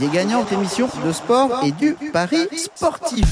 les gagnantes émission de sport et du pari sportif.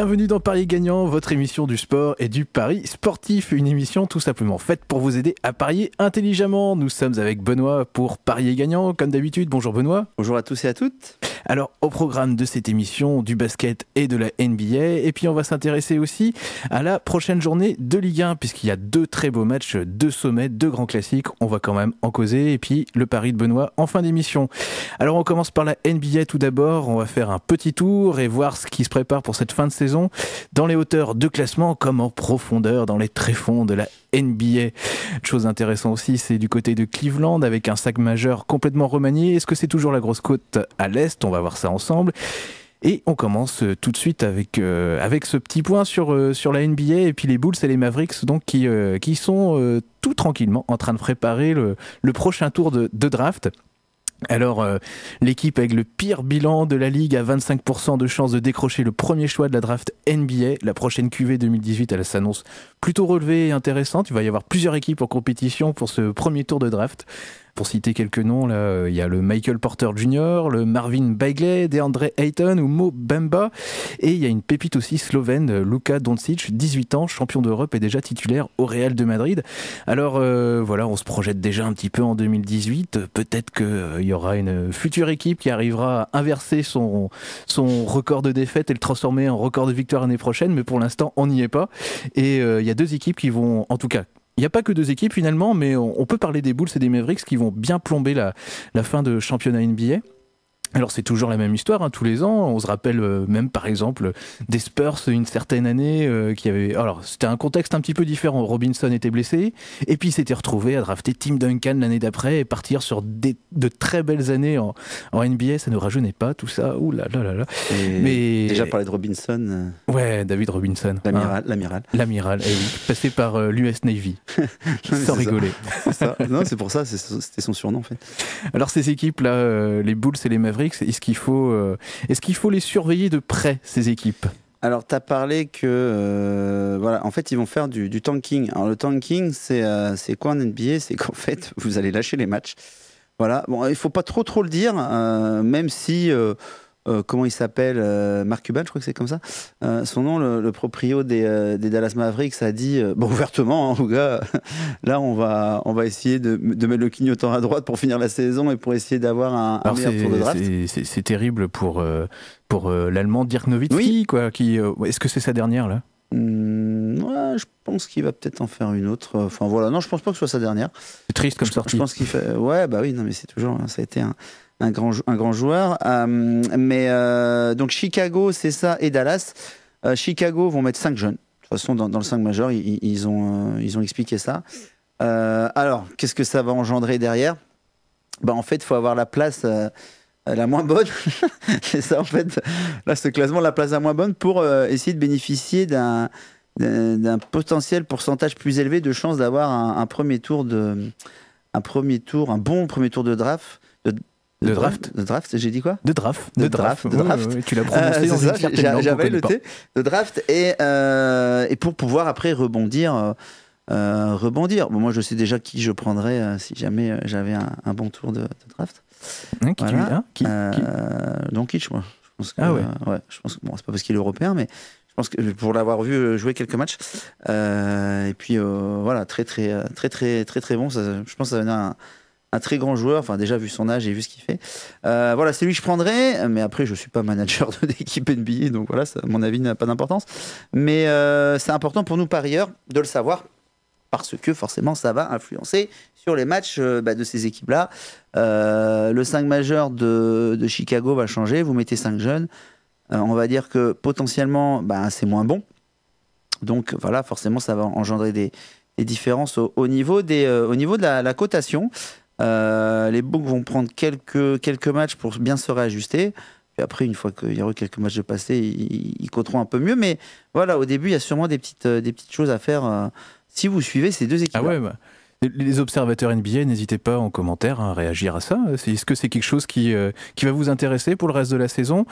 Bienvenue dans Paris Gagnant, votre émission du sport et du pari sportif. Une émission tout simplement faite pour vous aider à parier intelligemment. Nous sommes avec Benoît pour Parier Gagnant, comme d'habitude. Bonjour Benoît. Bonjour à tous et à toutes. Alors, au programme de cette émission, du basket et de la NBA. Et puis, on va s'intéresser aussi à la prochaine journée de Ligue 1, puisqu'il y a deux très beaux matchs, deux sommets, deux grands classiques. On va quand même en causer. Et puis, le pari de Benoît en fin d'émission. Alors, on commence par la NBA tout d'abord. On va faire un petit tour et voir ce qui se prépare pour cette fin de saison dans les hauteurs de classement comme en profondeur dans les tréfonds de la NBA. Chose intéressante aussi, c'est du côté de Cleveland avec un sac majeur complètement remanié. Est-ce que c'est toujours la grosse côte à l'est On va voir ça ensemble. Et on commence euh, tout de suite avec euh, avec ce petit point sur euh, sur la NBA et puis les Bulls et les Mavericks donc qui sont tout tranquillement en train de préparer le, prochain tour de draft. Alors, euh, l'équipe avec le pire bilan de la ligue a 25% de chances de décrocher le premier choix de la draft NBA. La prochaine QV 2018, elle s'annonce plutôt relevée et intéressante. Il va y avoir plusieurs équipes en compétition pour ce premier tour de draft pour citer quelques noms, là, euh, il y a le Michael Porter Jr., le Marvin Bagley, DeAndre Ayton ou Mo Bamba. Et il y a une pépite aussi slovène, euh, Luka Doncic, 18 ans, champion d'Europe et déjà titulaire au Real de Madrid. Alors euh, voilà, on se projette déjà un petit peu en 2018. Peut-être qu'il y aura une future équipe qui arrivera à inverser son, son record de défaite et le transformer en record de victoire l'année prochaine. Mais pour l'instant, on n'y est pas. Et il y a deux équipes qui vont, en tout cas, il n'y a pas que deux équipes finalement, mais on, peut parler des Bulls et des Mavericks qui vont bien plomber la, la fin de championnat NBA. Alors c'est toujours la même histoire, hein, tous les ans. On se rappelle euh, même par exemple des Spurs une certaine année euh, qui avait. Alors c'était un contexte un petit peu différent. Robinson était blessé et puis s'était retrouvé à drafter Tim Duncan l'année d'après et partir sur de très belles années en, NBA. Ça ne rajeunait pas tout ça. Ouh là là là Mais déjà parlé de Robinson. Euh, ouais, David Robinson. Hein. L'amiral. L'amiral. L'amiral. Eh oui, passé par l'US Navy. Sans rigoler. Non, c'est pour ça. C'était son surnom en fait. Alors ces équipes là, les Bulls et les Mavericks est-ce qu'il faut, euh, est-ce qu'il faut les surveiller de près, ces équipes alors, tu as parlé que, euh, voilà, en fait, ils vont faire du, tanking. Alors, le tanking, c'est euh, quoi en NBA C'est qu'en fait, vous allez lâcher les matchs. Voilà, bon, il faut pas trop trop le dire, même si euh, comment il s'appelle, euh, Marc je crois que c'est comme ça, euh, son nom, le, proprio des, Dallas Mavericks, a dit, bon, ouvertement, hein, tout cas, là, on va, on va essayer de, mettre le clignotant à droite pour finir la saison et pour essayer d'avoir un, meilleur tour de draft. C'est terrible pour, pour l'Allemand Dirk Nowitzki, oui. quoi. est-ce que c'est sa dernière, là hmm, je pense qu'il va peut-être en faire une autre. Enfin voilà, non, je pense pas que ce soit sa dernière. triste comme sortie. Je pense qu'il fait. Ouais, bah oui, non, mais c'est toujours. Hein, ça a été un, un grand, un grand joueur. Euh, mais euh, donc Chicago, c'est ça, et Dallas. Euh, Chicago vont mettre 5 jeunes. De toute façon, dans, le 5 majeur, ils, ont, ils ont expliqué ça. alors, qu'est-ce que ça va engendrer derrière bah, En fait, il faut avoir la place la moins bonne. c'est ça, en fait. Là, ce classement, la place la moins bonne pour essayer de bénéficier d'un d'un potentiel pourcentage plus élevé de chances d'avoir un, premier tour de un premier tour un bon premier tour de draft de draft De draft, j'ai dit quoi De draft. De draft. De draft. tu l'as prononcé euh, dans ça, J'avais le T. De draft et, euh, et pour pouvoir après rebondir. Euh, rebondir. moi, je sais déjà qui je prendrais si jamais j'avais un, bon tour de, draft. donc qui tu hein moi. Je pense que, ah ouais. Je pense que bon, c'est pas parce qu'il est européen, mais je pense que pour l'avoir vu jouer quelques matchs. et puis voilà, très très très très très très bon. je pense que ça va venir. un, un très grand joueur. Enfin, déjà vu son âge et vu ce qu'il fait. Euh, voilà, c'est lui que je prendrais. Mais après, je ne suis pas manager de l'équipe NBA, donc voilà, mon avis n'a pas d'importance. Mais euh, c'est important pour nous parieurs de le savoir parce que forcément, ça va influencer sur les matchs euh, bah, de ces équipes-là. le 5 majeur de, Chicago va changer. Vous mettez 5 jeunes. on va dire que potentiellement, bah, c'est moins bon. Donc voilà, forcément, ça va engendrer des, différences au, niveau, des, au niveau de la cotation. Euh, les Bucks vont prendre quelques, quelques matchs pour bien se réajuster. et après, une fois qu'il y aura quelques matchs de passé, ils, ils un peu mieux. Mais voilà, au début, il y a sûrement des petites, euh, des petites choses à faire euh, si vous suivez ces deux équipes. Ah bah, les observateurs NBA, n'hésitez pas en commentaire hein, à réagir à ça. Est-ce que c'est quelque chose qui, va vous intéresser pour le reste de la saison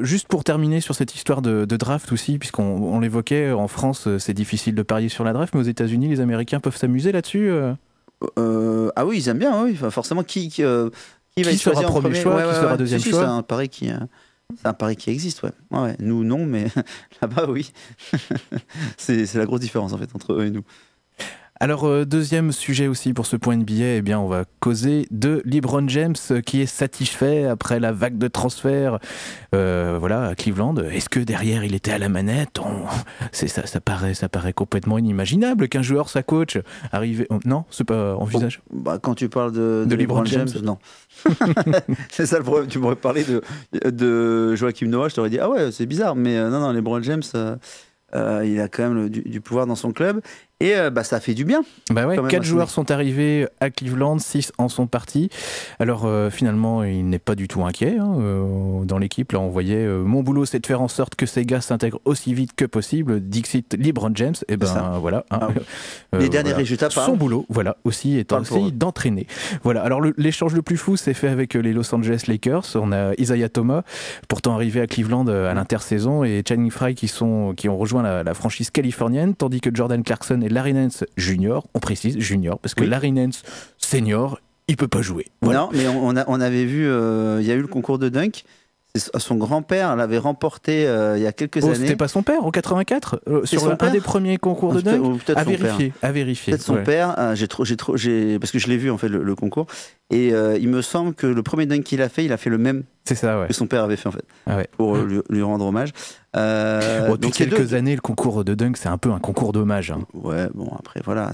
Juste pour terminer sur cette histoire de, draft aussi, puisqu'on l'évoquait, en France, c'est difficile de parier sur la draft, mais aux États-Unis, les Américains peuvent s'amuser là-dessus euh, ah oui, ils aiment bien, oui. forcément, qui, qui, euh, va choisir premier premier choix, qui sera deuxième choix. C'est un pari qui, euh, c'est un pari qui existe, ouais. Nous, non, mais là-bas, oui. c'est la grosse différence, en fait, entre eux et nous. Alors, euh, deuxième sujet aussi pour ce point de billet, eh bien, on va causer de LeBron James euh, qui est satisfait après la vague de transfert euh, voilà, à Cleveland. Est-ce que derrière il était à la manette C'est ça, ça, paraît, ça paraît complètement inimaginable qu'un joueur, sa coach, arrive. Non, c'est pas envisage. Oh, bah, quand tu parles de, LeBron, James, non. c'est ça le problème. Tu pourrais parler de, de Joachim Noah, je t'aurais dit ah ouais, c'est bizarre, mais non, non, LeBron James. il a quand même du, pouvoir dans son club. Et euh, bah, ça fait du bien. Bah 4 joueurs sont arrivés à Cleveland, 6 en sont partis. Alors euh, finalement, il n'est pas du tout inquiet hein, euh, dans l'équipe. Là, on voyait mon boulot, c'est de faire en sorte que ces gars s'intègrent aussi vite que possible. Dixit, LeBron James, et eh ben voilà. Hein. Ah les derniers résultats Son boulot, voilà, aussi étant aussi d'entraîner. Voilà. Alors l'échange le, plus fou, c'est fait avec les Los Angeles Lakers. On a Isaiah Thomas, pourtant arrivé à Cleveland à l'intersaison, et Channing Fry qui, sont, qui ont rejoint la, franchise californienne, tandis que Jordan Clarkson est Larry Nance junior, on précise junior, parce que Larry Nance senior, il peut pas jouer. Voilà. Non, mais on, avait vu, euh, il y a eu le concours de dunk. Son grand-père l'avait remporté euh, il y a quelques oh, années. C'était pas son père en 84 euh, sur des premiers concours de dunk. peut à, vérifier, à son père. j'ai trop, j'ai trop, j'ai parce que je l'ai vu en fait le, concours et il me semble que le premier dunk qu'il a fait, il a fait le même. C'est ça, Que son père avait fait en fait. Ah Pour lui, rendre hommage. Euh, oh, depuis quelques années, le concours de dunk, c'est un peu un concours d'hommage. Hein. Ouais, bon, après, voilà.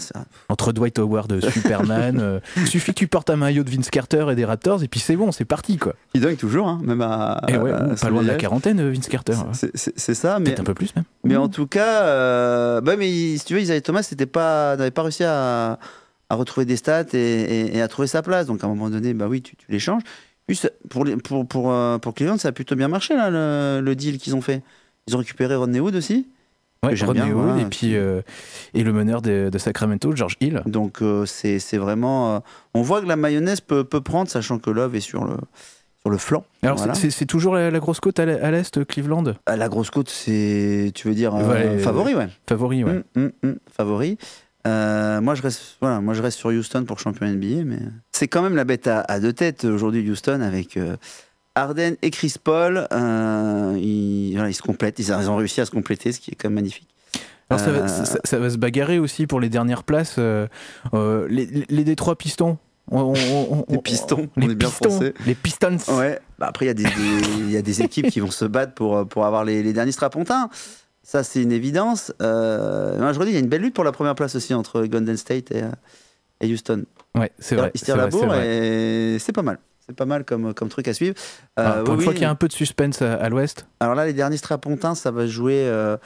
Entre Dwight Howard, euh, Superman, euh, Il suffit que tu portes un maillot de Vince Carter et des Raptors, et puis c'est bon, c'est parti, quoi. Il dunk toujours, hein, même à. Et eh pas loin de la quarantaine, euh, Vince Carter. C'est ça, mais. un peu plus, même. Mais en mmh. tout cas, bah, mais si tu veux, Isaiah Thomas n'avait pas, pas réussi à, retrouver des stats et, à trouver sa place. Donc à un moment donné, bah oui, tu, l'échanges. Pour, les, pour, pour, pour, Cleveland, ça a plutôt bien marché, là, le deal qu'ils ont fait. Ils ont récupéré Rodney Hood aussi Oui, Rodney Wood et puis euh, et le meneur de, Sacramento, George Hill. Donc euh, c'est vraiment, euh, on voit que la mayonnaise peut, peut prendre, sachant que Love est sur le sur le flanc. Alors c'est toujours la, grosse côte à l'est, Cleveland. Ah, la grosse côte, c'est tu veux dire favori, ouais. Favori, ouais. Mm, mm, mm, favori. moi je reste voilà, moi je reste sur Houston pour champion NBA, mais c'est quand même la bête à, à deux têtes aujourd'hui Houston avec Arden et Chris Paul, euh, ils, ils, se complètent, ils, ont réussi à se compléter, ce qui est quand même magnifique. Alors ça, va, euh, se bagarrer aussi pour les dernières places. Euh, les, les Détroits Pistons, les pistons, les est bien pistons, français. Les pistons. Ouais. Bah, après, il y, a des, équipes qui vont se battre pour, pour avoir les, derniers strapontins. Ça, c'est une évidence. Euh, je redis, il y a une belle lutte pour la première place aussi entre Golden State et, Houston. Ouais, c'est vrai. Ils tirent la et c'est pas mal. C'est pas mal comme, comme truc à suivre. Euh, ah, une fois qu'il y a un peu de suspense à, l'ouest. Alors là, les derniers strapontins, ça va jouer. Euh,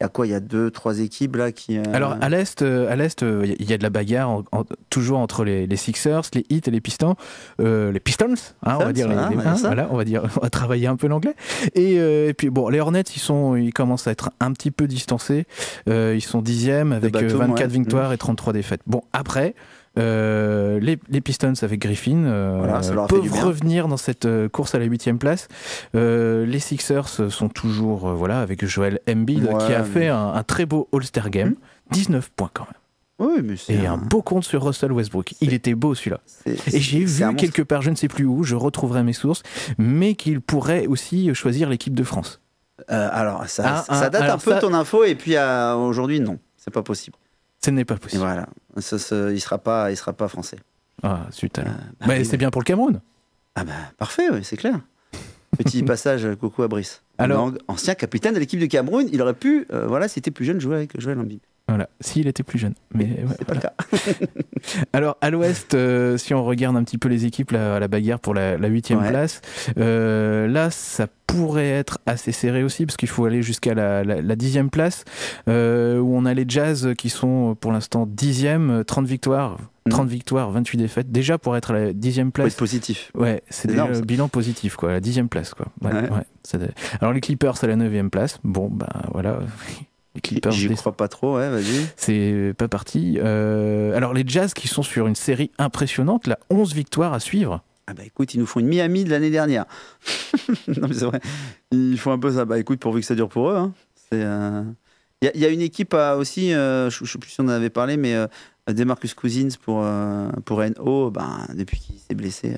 à quoi Il y a deux, trois équipes là qui. Euh, Alors à l'est, à l'est, il y a de la bagarre toujours entre les, Sixers, les Heat et les Pistons, les Pistons, hein, on va dire. Hein, voilà, on va dire, travailler un peu l'anglais. Et, puis bon, les Hornets, ils sont, ils commencent à être un petit peu distancés. ils sont dixièmes avec 24 victoires mm. et 33 défaites. Bon après, euh, les, Pistons avec Griffin euh, peuvent revenir dans cette euh, course à la huitième place. les Sixers sont toujours voilà avec Joel Embiid qui a fait un, très beau All-Star Game, 19 hmm. points quand même. et un... beau compte sur Russell Westbrook. Il était beau celui-là. Et j'ai vu quelque part, je ne sais plus où, je retrouverai mes sources, mais qu'il pourrait aussi choisir l'équipe de France. alors ça, ah, ah, date un peu de ton info et puis aujourd'hui non, c'est pas possible. Ce n'est pas possible. voilà. il ne sera, pas, sera pas français. Ah, ah bah c'est bien pour le Cameroun. Ah, bah, parfait, c'est clair. Petit passage, coucou à Brice. Alors, ancien capitaine de l'équipe du Cameroun, il aurait pu, euh, voilà, c'était plus jeune, jouer avec Joël Embiid. Voilà, s'il était plus jeune. Mais ouais, Alors, à l'ouest, euh, si on regarde un petit peu les équipes à la bagarre pour la huitième place, euh, là, ça pourrait être assez serré aussi, parce qu'il faut aller jusqu'à la dixième place, euh, où on a les Jazz qui sont pour l'instant dixième, 30 victoires. 30 mm. victoires, 28 défaites. Déjà pour être à la dixième place. C'est positif. Ouais, c'est le bilan positif, quoi. La dixième place, quoi. Ouais, Alors les Clippers c'est la neuvième place. Bon, ben voilà. Clippers. J'y crois pas trop, ouais, vas-y. C'est pas parti. Euh, alors les Jazz qui sont sur une série impressionnante, la 11 victoires à suivre. Ah bah écoute, ils nous font une Miami de l'année dernière. non mais c'est vrai. Ils font un peu ça. Bah écoute, pourvu que ça dure pour eux. Hein. C'est. Il euh, y, a une équipe aussi, euh, je ne sais plus si on en avait parlé, mais euh, Demarcus Cousins pour, pour NO, ben, bah, depuis qu'il s'est blessé,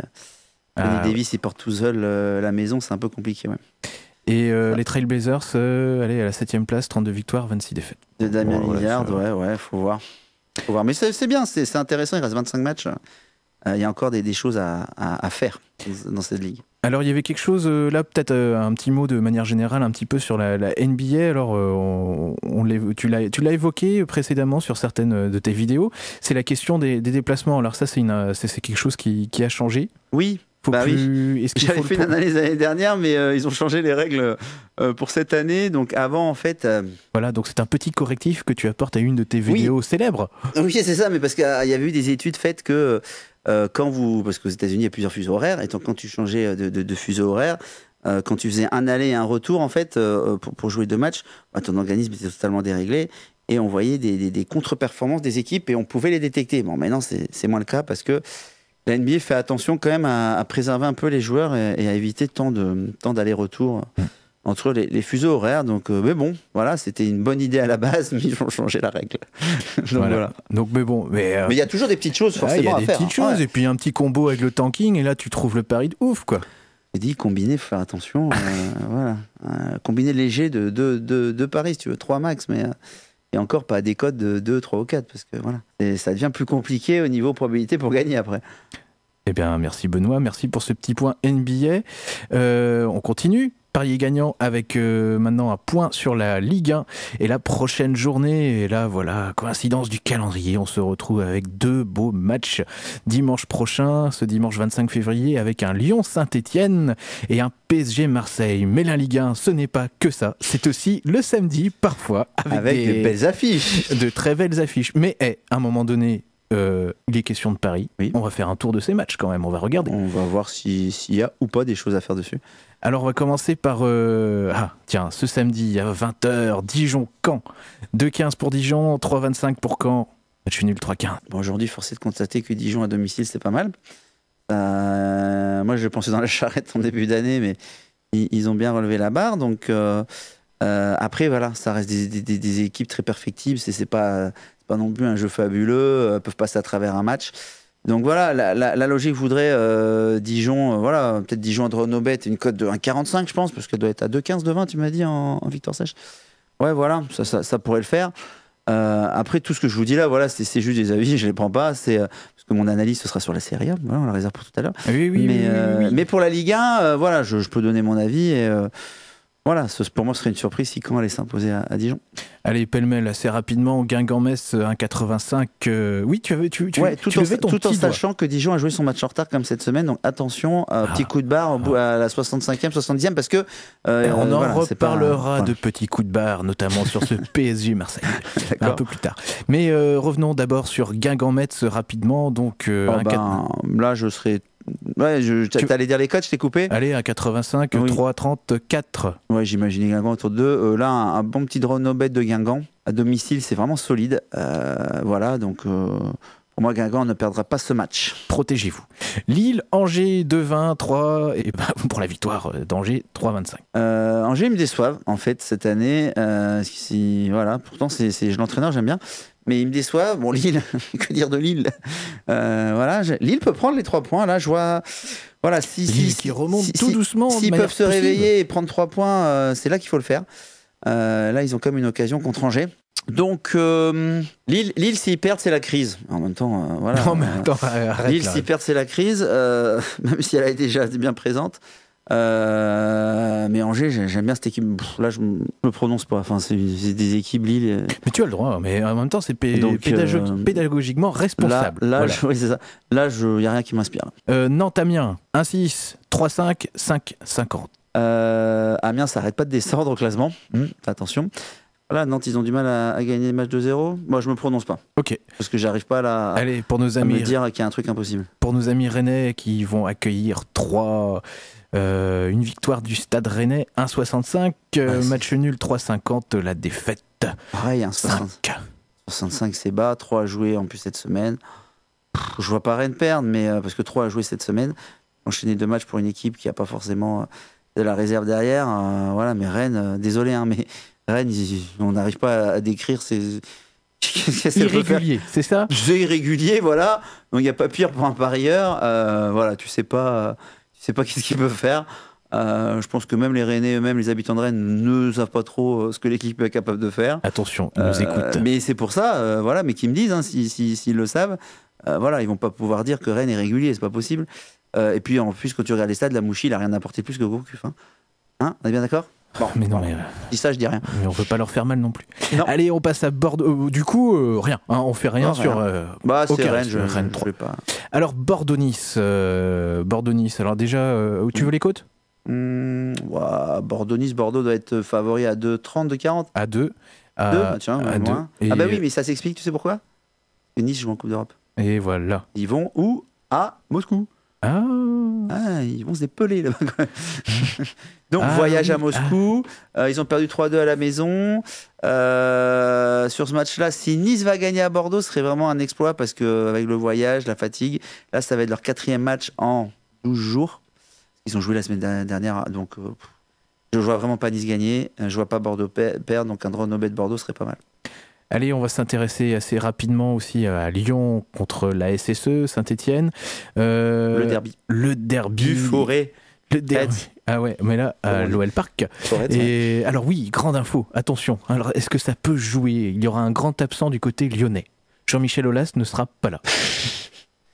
ah, Davis, il porte tout seul la maison, c'est un peu compliqué. Ouais. Et euh, les Trailblazers, euh, allez, à la 7 place, 32 victoires, 26 défaites. De Damien Lillard, ouais, ouais, faut voir. Faut voir. Mais c'est bien, c'est intéressant, il reste 25 matchs. Euh, il y a encore des, choses à, faire dans cette ligue. Alors il y avait quelque chose là, peut-être un petit mot de manière générale, un petit peu sur la, NBA. Alors on, tu l'as évoqué précédemment sur certaines de tes vidéos. C'est la question des, déplacements. Alors ça c'est quelque chose qui a changé. Oui, bah J'avais fait une analyse l'année dernière, mais euh, ils ont changé les règles euh, pour cette année. Donc avant, en fait. Euh, voilà, donc c'est un petit correctif que tu apportes à une de tes vidéos célèbres. Oui, c'est ça, mais parce qu'il y avait eu des études faites que quand vous. Parce qu'aux États-Unis, il y a plusieurs fuseaux horaires, et donc quand tu changeais de, fuseau horaire, quand tu faisais un aller et un retour, en fait, pour, jouer deux matchs, bah, ton organisme était totalement déréglé et on voyait des, des contre-performances des équipes et on pouvait les détecter. Bon, maintenant, c'est moins le cas parce que la NBA fait attention quand même à, préserver un peu les joueurs et, à éviter tant d'aller-retour entre les, fuseaux horaires. Donc, euh, mais bon, voilà, c'était une bonne idée à la base, mais ils ont changé la règle. mais bon, euh, mais il y a toujours des petites choses forcément Il y a des Petites hein. choses et puis un petit combo avec le tanking et là tu trouves le pari de ouf quoi. Et dit combiner, faut faire attention. Euh, voilà, combiner léger de deux de, paris, si tu veux trois max, mais et encore pas des codes de 2, 3 ou 4, parce que voilà. Et ça devient plus compliqué au niveau probabilité pour gagner après. Eh bien, merci Benoît, merci pour ce petit point NBA. Euh, on continue Parier gagnant avec euh, maintenant un point sur la Ligue 1 et la prochaine journée. Et là, voilà, coïncidence du calendrier. On se retrouve avec deux beaux matchs dimanche prochain, ce dimanche 25 février, avec un Lyon-Saint-Etienne et un PSG-Marseille. Mais la Ligue 1, ce n'est pas que ça. C'est aussi le samedi, parfois, avec, de belles affiches. De très belles affiches. Mais, hey, à un moment donné, les euh, il de Paris. On va faire un tour de ces matchs quand même, on va regarder. On va voir s'il y a ou pas des choses à faire dessus. Alors on va commencer par... Euh, ah tiens, ce samedi à 20h, Dijon-Caen. 2-15 pour Dijon, 3-25 pour Caen. Match nul 3-15. Bon, Aujourd'hui, force de constater que Dijon à domicile, c'est pas mal. Euh, moi, je pensais dans la charrette en début d'année, mais ils, ont bien relevé la barre. Donc euh, après, voilà, ça reste des, équipes très perfectibles. C'est pas, pas non plus un jeu fabuleux. Elles euh, peuvent passer à travers un match. Donc voilà, la, logique voudrait euh, Dijon, voilà, peut-être Dijon à Nobet, une cote de 1,45, je pense, parce qu'elle doit être à 2,15 de 20, tu m'as dit, en, victoire sèche. Ouais, voilà, ça, pourrait le faire. après, tout ce que je vous dis là, voilà, c'est juste des avis, je les prends pas. C'est parce que mon analyse ce sera sur la série A. on la réserve pour tout à l'heure. Oui, oui, mais, mais, pour la Liga, 1 voilà, je, je, peux donner mon avis et voilà, ce, pour moi, ce serait une surprise si Caen allait s'imposer à, Dijon. Allez, pêle-mêle, assez rapidement, Guingamp-Metz, 1,85. Euh, euh, oui, tu avais, tu, tu, tout, en, tout en, sachant que Dijon a joué son match en retard comme cette semaine. Donc attention, euh, ah. petit coup de barre à la 65e, 70e, parce que. on en reparlera de petits coups de barre, notamment sur ce PSG Marseille, un peu plus tard. Mais revenons d'abord sur Guingamp-Metz rapidement. Donc, oh ben, Là, je serais Ouais, je, dire les codes, je t'ai coupé. Allez, à 85, 3 34. Ouais, j'imaginais Guingamp autour de 2. Euh, là, un, bon petit drone no bet de Guingamp. À domicile, c'est vraiment solide. Euh, voilà, donc. Euh, pour moi, Guingamp ne perdra pas ce match. Protégez-vous. Lille, Angers, 2 3, et ben, pour la victoire d'Angers, 3-25. Angers me déçoivent, en fait, cette année. si, voilà, pourtant, c'est, je l'entraîneur, j'aime bien mais ils me déçoivent. Bon, Lille, que dire de Lille euh, Voilà, Lille peut prendre les trois points. Là, je vois. Voilà, si, qui remonte tout doucement. S'ils peuvent se réveiller et prendre trois points, euh, c'est là qu'il faut le faire. Euh, là, ils ont comme une occasion contre Angers. Donc, Lille, Lille s'ils perdent, c'est la crise. En même temps, voilà. Non, mais attends, arrête, Lille, s'ils perdent, c'est la crise, même si elle a été déjà bien présente. Euh, mais Angers, j'aime bien cette équipe. là, je me prononce pas. Enfin, c'est des équipes Lille. Mais tu as le droit. Mais en même temps, c'est euh, pédagogiquement responsable. Là, là, je, ça. Là, il y a rien qui m'inspire. Nantes Amiens, 1-6, 3-5, 5-50. Amiens, ça arrête pas de descendre au classement. Hmm. Attention. Là, Nantes, ils ont du mal à, gagner les matchs de 0 Moi, je me prononce pas. Ok. Parce que j'arrive pas à, pour nos amis, me dire qu'il y a un truc impossible. Pour nos amis rennais qui vont accueillir trois. 3 euh, une victoire du Stade Rennais 1,65, 65 euh, match nul 3,50, la défaite. Pareil, 1,65. Hein, 65 c'est bas, 3 à jouer en plus cette semaine. Je vois pas Rennes perdre, mais euh, parce que 3 à jouer cette semaine. Enchaîner deux matchs pour une équipe qui n'a pas forcément de la réserve derrière. voilà, mais Rennes, désolé, hein, mais Rennes, on n'arrive pas à décrire c'est irrégulier, c'est ça j'ai irrégulier, voilà. Donc il n'y a pas pire pour un parieur. voilà, tu sais pas ne pas qu'est-ce qu'il peuvent faire. Euh, je pense que même les Rennais eux-mêmes, les habitants de Rennes, ne savent pas trop euh, ce que l'équipe est capable de faire. Attention, ils nous euh, écoutent. mais c'est pour ça, voilà, mais qu'ils me disent, hein, s'ils le savent, voilà, ils vont pas pouvoir dire que Rennes est régulier, c'est pas possible. et puis en plus, quand tu regardes les stades, la Mouchi, il a rien apporté plus que Gourcuff. hein, hein on est bien d'accord Bon, mais non, mais. Euh, je dis ça, je dis rien. Mais on peut pas leur faire mal non plus. Allez, on passe à Bordeaux. Euh, du coup, euh, rien. on hein, on fait rien sur. bah, c'est Rennes, je, ne 3. pas. Alors, Bordeaux-Nice. Bordeaux-Nice. Alors, déjà, tu veux mm. les côtes mm, Bordeaux-Nice, Bordeaux doit être favori à 2,30, 2,40 À 2. À 2, bah, tiens, à Ah, bah oui, mais ça s'explique, tu sais pourquoi Nice joue en Coupe d'Europe. Et voilà. Ils vont où À Moscou. Ah. ah. ils vont se dépeler là Donc, ah voyage à Moscou. Ah. Euh, ils ont perdu 3-2 à la maison. Euh, sur ce match-là, si Nice va gagner à Bordeaux, ce serait vraiment un exploit parce qu'avec le voyage, la fatigue, là, ça va être leur quatrième match en 12 jours. Ils ont joué la semaine dernière. Hein, donc, euh, je vois vraiment pas Nice gagner. Je vois pas Bordeaux perdre. Donc, un draw au de Bordeaux serait pas mal. Allez, on va s'intéresser assez rapidement aussi à Lyon contre la SSE, Saint-Etienne. Euh, le derby. Le derby. forêt. Le derby. Ah ouais, mais là, à l'OL Park. Et alors oui, grande info, attention. Alors est-ce que ça peut jouer Il y aura un grand absent du côté lyonnais. Jean-Michel Aulas ne sera pas là.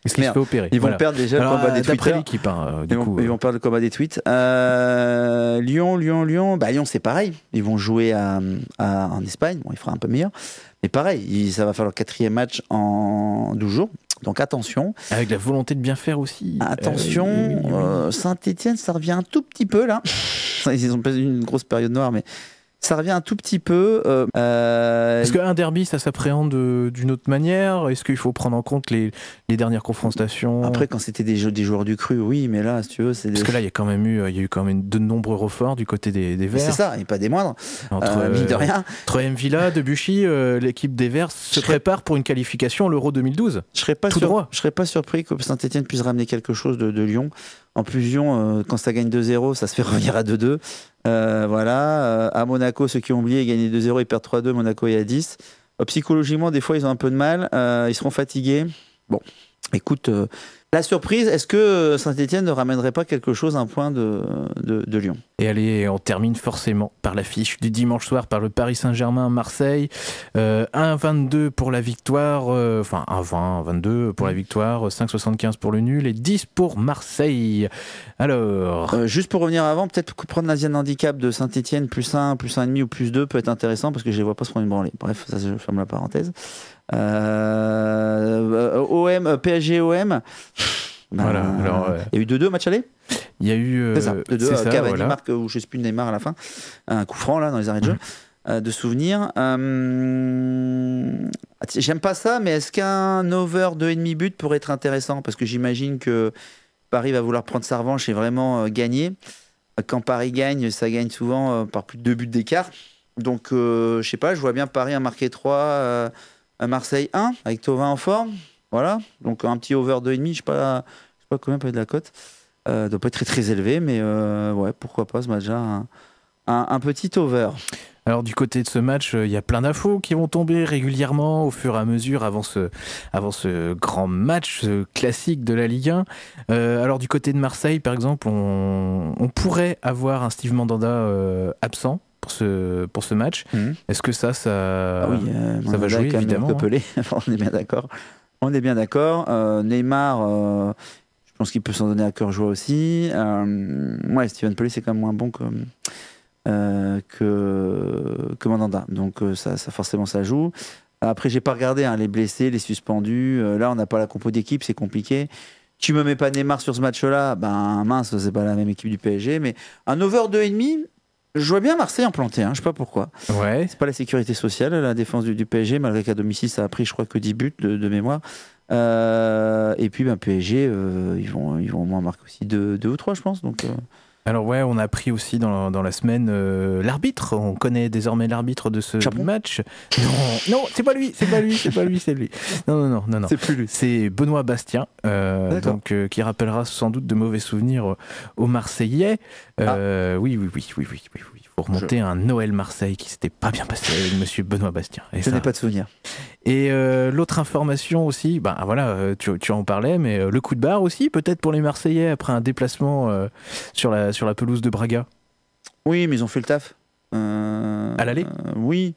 se fait opérer. Ils vont perdre déjà le combat des euh, tweets. hein, euh, ils, ils euh. vont perdre le combat des tweets. Lyon, Lyon, Lyon. Bah, Lyon, c'est pareil. Ils vont jouer en Espagne. Bon, il fera un peu meilleur. Mais pareil, ça va faire leur quatrième match en 12 jours. Donc attention. Avec la volonté de bien faire aussi. Attention, Saint-Etienne, ça revient un tout petit peu là. Ils ont passé une grosse période noire, mais ça revient un tout petit peu. Euh, euh, Est-ce qu'un derby, ça s'appréhende euh, d'une autre manière Est-ce qu'il faut prendre en compte les, dernières confrontations Après, quand c'était des, joueurs du cru, oui, mais là, si tu veux, c'est. Des... Parce que là, il y a quand même eu, il y a eu quand même de nombreux reforts du côté des, Verts. C'est ça, et pas des moindres. Entre, euh, de rien. Debuchy, l'équipe des Verts se prépare pour une qualification l'Euro 2012. Je serais pas serais pas surpris que Saint-Etienne puisse ramener quelque chose de, Lyon. En plus, Lyon, quand ça gagne 2-0, ça se fait revenir à 2-2. Euh, voilà. Euh, à Monaco, ceux qui ont oublié, ils gagnent 2-0, ils perdent 3-2. Monaco est à 10. Euh, psychologiquement, des fois, ils ont un peu de mal. ils seront fatigués. Bon, écoute, la surprise, est-ce que euh, Saint-Etienne ne ramènerait pas quelque chose, un point de, Lyon Et allez, on termine forcément par l'affiche du dimanche soir par le Paris Saint-Germain-Marseille. Euh, 1,22 pour la victoire, euh, enfin 1,20, 22 pour la victoire, 5,75 pour le nul et 10 pour Marseille. Alors. Euh, juste pour revenir avant, peut-être prendre l'Asian Handicap de Saint-Etienne, plus 1, plus 1,5 ou plus 2 peut être intéressant parce que je ne les vois pas se prendre une branlée. Bref, ça je ferme la parenthèse. Euh, euh, OM, PSG, OM. Ben, voilà, il y a eu 2-2 match aller Il y a eu. Euh, c'est 2-2. Euh, Cavani voilà. marque, ou je sais plus, Neymar à la fin. Un coup franc, là, dans les arrêts de jeu, mhm. de souvenir. J'aime pas ça, mais est-ce qu'un over 2,5 but pourrait être intéressant Parce que j'imagine que Paris va vouloir prendre sa revanche et vraiment gagner. Quand Paris gagne, ça gagne souvent par plus de 2 buts d'écart. Donc, je sais pas, je vois bien Paris a marqué 3. Marseille 1 avec Tovin en forme. Voilà, donc un petit over 2,5, je ne sais pas combien peut être la cote. Euh, doit pas être très très élevé, mais euh, ouais, pourquoi pas ce match-là, un, un, petit over. Alors du côté de ce match, euh, il y a plein d'infos qui vont tomber régulièrement au fur et à mesure avant ce, avant ce grand match classique de la Ligue 1. Euh, alors du côté de Marseille, par exemple, on pourrait avoir un Steve Mandanda absent pour ce, pour ce match. Mhm. Est-ce que ça, ça, ah euh, va jouer évidemment hein. On est bien d'accord. On est bien d'accord. Euh, Neymar, euh, je pense qu'il peut s'en donner à cœur joie aussi. ouais, Steven Pelé, c'est quand même moins bon que, que, Mandanda. Donc ça, ça, forcément, ça joue. Après, j'ai pas regardé hein, les blessés, les suspendus. là, on n'a pas la compo d'équipe, c'est compliqué tu me mets pas Neymar sur ce match-là, ben mince, c'est pas la même équipe du PSG, mais un over 2,5, je vois bien Marseille implanté, je hein, je sais pas pourquoi. Ouais. C'est pas la sécurité sociale, la défense du, PSG, malgré qu'à domicile, ça a pris, je crois, que 10 buts de, mémoire. Euh, et puis, ben, PSG, euh, ils, vont, ils vont au moins marquer aussi 2 ou 3, je pense. Donc, euh. Alors ouais, on a pris aussi dans, la semaine euh, l'arbitre. On connaît désormais l'arbitre de ce match. Non, non, c'est pas lui, c'est pas lui, c'est pas lui, c'est lui. Non, non, non, non, C'est plus lui. C'est Benoît Bastien, euh, donc euh, qui rappellera sans doute de mauvais souvenirs aux Marseillais. Ah. oui, oui, oui, oui, oui, oui. Pour monter un Noël Marseille qui s'était pas bien passé avec Monsieur Benoît Bastien. Et je ça... n'ai pas de souvenir. Et euh, l'autre information aussi, bah, voilà, euh, tu, en parlais, mais euh, le coup de barre aussi, peut-être pour les Marseillais après un déplacement sur la sur la pelouse de Braga. Oui, mais ils ont fait le taf. à l'aller. oui.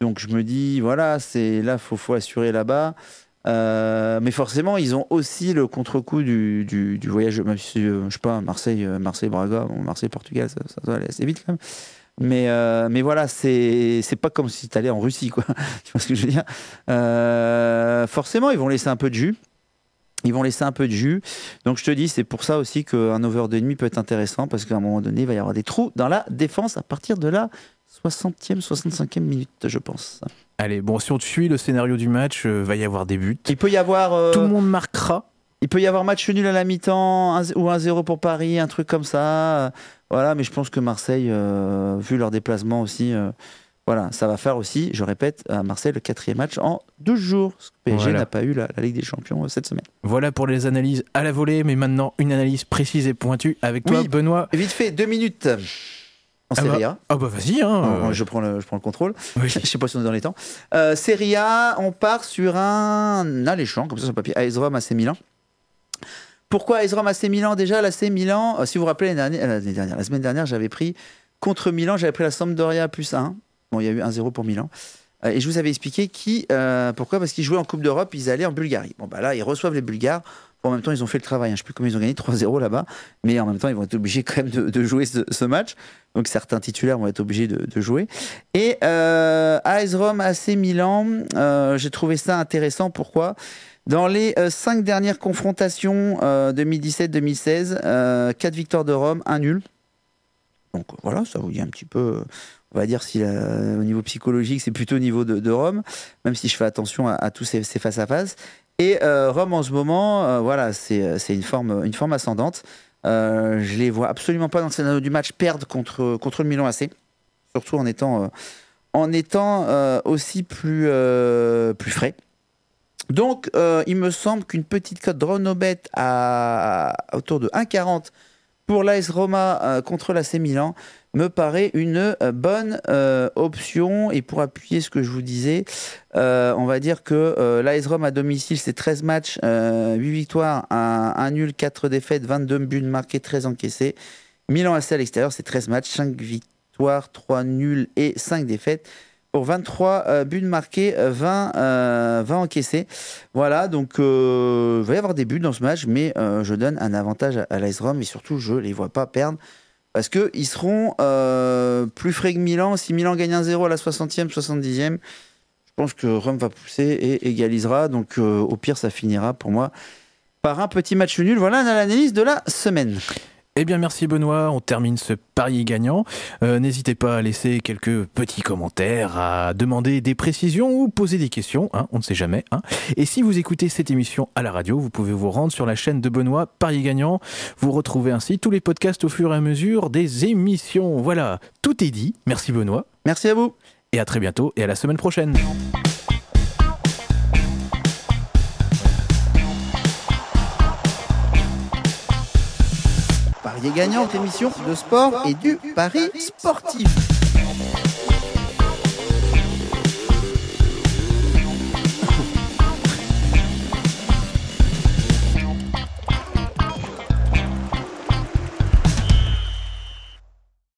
Donc je me dis voilà, c'est là faut faut assurer là-bas. Euh, mais forcément, ils ont aussi le contre-coup du, voyage, euh, je sais pas, Marseille, euh, Marseille, Braga, Marseille, Portugal, ça, doit aller assez vite quand même. Mais, mais voilà, c'est pas comme si tu allais en Russie, quoi. tu vois ce que je veux dire Forcément, ils vont laisser un peu de jus. Ils vont laisser un peu de jus. Donc je te dis, c'est pour ça aussi qu'un over de demi peut être intéressant, parce qu'à un moment donné, il va y avoir des trous dans la défense à partir de là 60e, 65e minute, je pense. Allez, bon, si on suit le scénario du match, euh, va y avoir des buts. Il peut y avoir. Euh, Tout le monde marquera. Il peut y avoir match nul à la mi-temps ou 1-0 pour Paris, un truc comme ça. voilà, mais je pense que Marseille, euh, vu leur déplacement aussi, voilà, ça va faire aussi, je répète, à Marseille le quatrième match en 12 jours. PSG n'a pas eu la, Ligue des Champions cette semaine. Voilà pour les analyses à la volée, mais maintenant une analyse précise et pointue avec toi, Benoît. Vite fait, deux minutes en ah bah, ah bah vas-y. Hein, euh. je, prends le, je prends le contrôle. je sais pas si on est dans les temps. Euh, A, on part sur un alléchant, comme ça sur le papier, AS à AC Milan. Pourquoi AS à AC Milan Déjà, l'AC Milan, euh, si vous vous rappelez, la, euh, dernière, la semaine dernière, j'avais pris, contre Milan, j'avais pris la Sampdoria plus 1. Bon, il y a eu 1-0 pour Milan. et je vous avais expliqué qui, pourquoi Parce qu'ils jouaient en Coupe d'Europe, ils allaient en Bulgarie. Bon, bah là, ils reçoivent les Bulgares en même temps, ils ont fait le travail. Hein. Je ne sais plus comment ils ont gagné 3-0 là-bas, mais en même temps, ils vont être obligés quand même de, jouer ce, match. Donc certains titulaires vont être obligés de, jouer. Et euh, AS Rome, AC Milan, euh, j'ai trouvé ça intéressant. Pourquoi Dans les euh, cinq dernières confrontations 2017-2016, euh, quatre victoires de Rome, un nul. Donc voilà, ça vous dit un petit peu on va dire si au niveau psychologique, c'est plutôt au niveau de, Rome, même si je fais attention à, tous ces, face-à-face. face à face et euh, Rome en ce moment, euh, voilà, euh, c'est une forme, ascendante. Je ne les vois absolument pas dans le scénario du match perdre contre, le Milan AC, surtout en étant, aussi plus, frais. Donc, il me semble qu'une petite cote Dronobet à, à, autour de 1,40 pour l'AS Roma euh, contre l'AC Milan me paraît une euh, bonne euh, option. Et pour appuyer ce que je vous disais, on va dire que l'AS Roma à domicile, c'est 13 matchs, 8 victoires, 1, nul, 4 défaites, 22 buts marqués, 13 encaissés. Milan AC à l'extérieur, c'est 13 matchs, 5 victoires, 3 nuls et 5 défaites pour 23 euh, buts marqués, 20, 20 euh, encaissés. Voilà, donc euh, il va y avoir des buts dans ce match, mais je donne un avantage à, à lice et surtout je ne les vois pas perdre. Parce qu'ils seront plus frais que Milan. Si Milan gagne 1-0 à la 60e, 70e, je pense que Rome va pousser et égalisera. Donc au pire, ça finira pour moi par un petit match nul. Voilà l'analyse de la semaine. Eh bien merci Benoît, on termine ce pari gagnant. Euh, n'hésitez pas à laisser quelques petits commentaires, à demander des précisions ou poser des questions, hein, on ne sait jamais. Hein. Et si vous écoutez cette émission à la radio, vous pouvez vous rendre sur la chaîne de Benoît, Pari gagnant. Vous retrouvez ainsi tous les podcasts au fur et à mesure des émissions. Voilà, tout est dit. Merci Benoît. Merci à vous. Et à très bientôt et à la semaine prochaine. gagnants gagnant, l'émission de sport et du pari sportif.